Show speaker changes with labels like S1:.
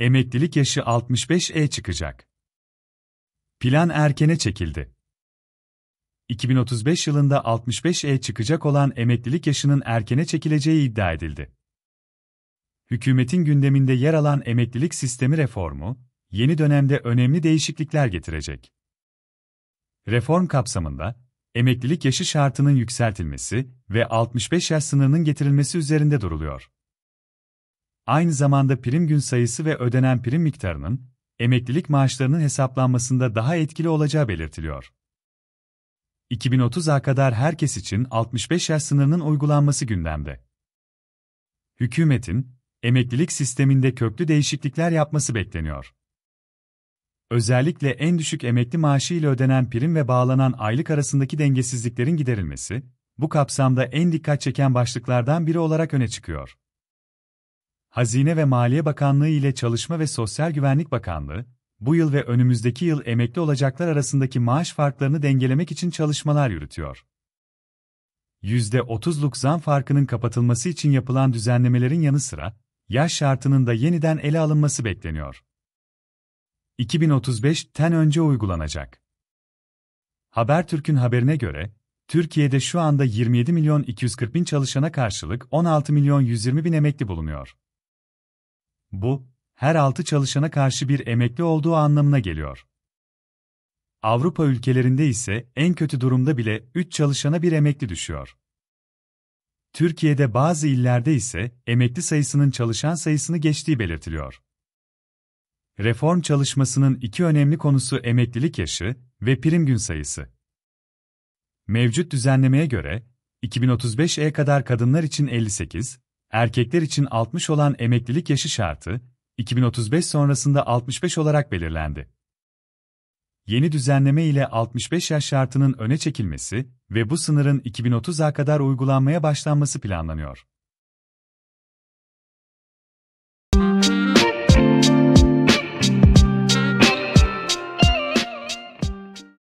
S1: Emeklilik yaşı 65 65'e çıkacak. Plan erkene çekildi. 2035 yılında 65 65'e çıkacak olan emeklilik yaşının erkene çekileceği iddia edildi. Hükümetin gündeminde yer alan emeklilik sistemi reformu, yeni dönemde önemli değişiklikler getirecek. Reform kapsamında, emeklilik yaşı şartının yükseltilmesi ve 65 yaş sınırının getirilmesi üzerinde duruluyor aynı zamanda prim gün sayısı ve ödenen prim miktarının, emeklilik maaşlarının hesaplanmasında daha etkili olacağı belirtiliyor. 2030'a kadar herkes için 65 yaş sınırının uygulanması gündemde. Hükümetin, emeklilik sisteminde köklü değişiklikler yapması bekleniyor. Özellikle en düşük emekli maaşı ile ödenen prim ve bağlanan aylık arasındaki dengesizliklerin giderilmesi, bu kapsamda en dikkat çeken başlıklardan biri olarak öne çıkıyor. Hazine ve Maliye Bakanlığı ile Çalışma ve Sosyal Güvenlik Bakanlığı, bu yıl ve önümüzdeki yıl emekli olacaklar arasındaki maaş farklarını dengelemek için çalışmalar yürütüyor. %30'luk zam farkının kapatılması için yapılan düzenlemelerin yanı sıra, yaş şartının da yeniden ele alınması bekleniyor. 2035 ten önce uygulanacak. Habertürk'ün haberine göre, Türkiye'de şu anda 27 milyon 240 bin çalışana karşılık 16 milyon 120 bin emekli bulunuyor. Bu, her altı çalışana karşı bir emekli olduğu anlamına geliyor. Avrupa ülkelerinde ise en kötü durumda bile 3 çalışana bir emekli düşüyor. Türkiye'de bazı illerde ise emekli sayısının çalışan sayısını geçtiği belirtiliyor. Reform çalışmasının iki önemli konusu emeklilik yaşı ve prim gün sayısı. Mevcut düzenlemeye göre 2035'e kadar kadınlar için 58, erkekler için 60 olan emeklilik yaşı şartı, 2035 sonrasında 65 olarak belirlendi. Yeni düzenleme ile 65 yaş şartının öne çekilmesi ve bu sınırın 2030'a kadar uygulanmaya başlanması planlanıyor.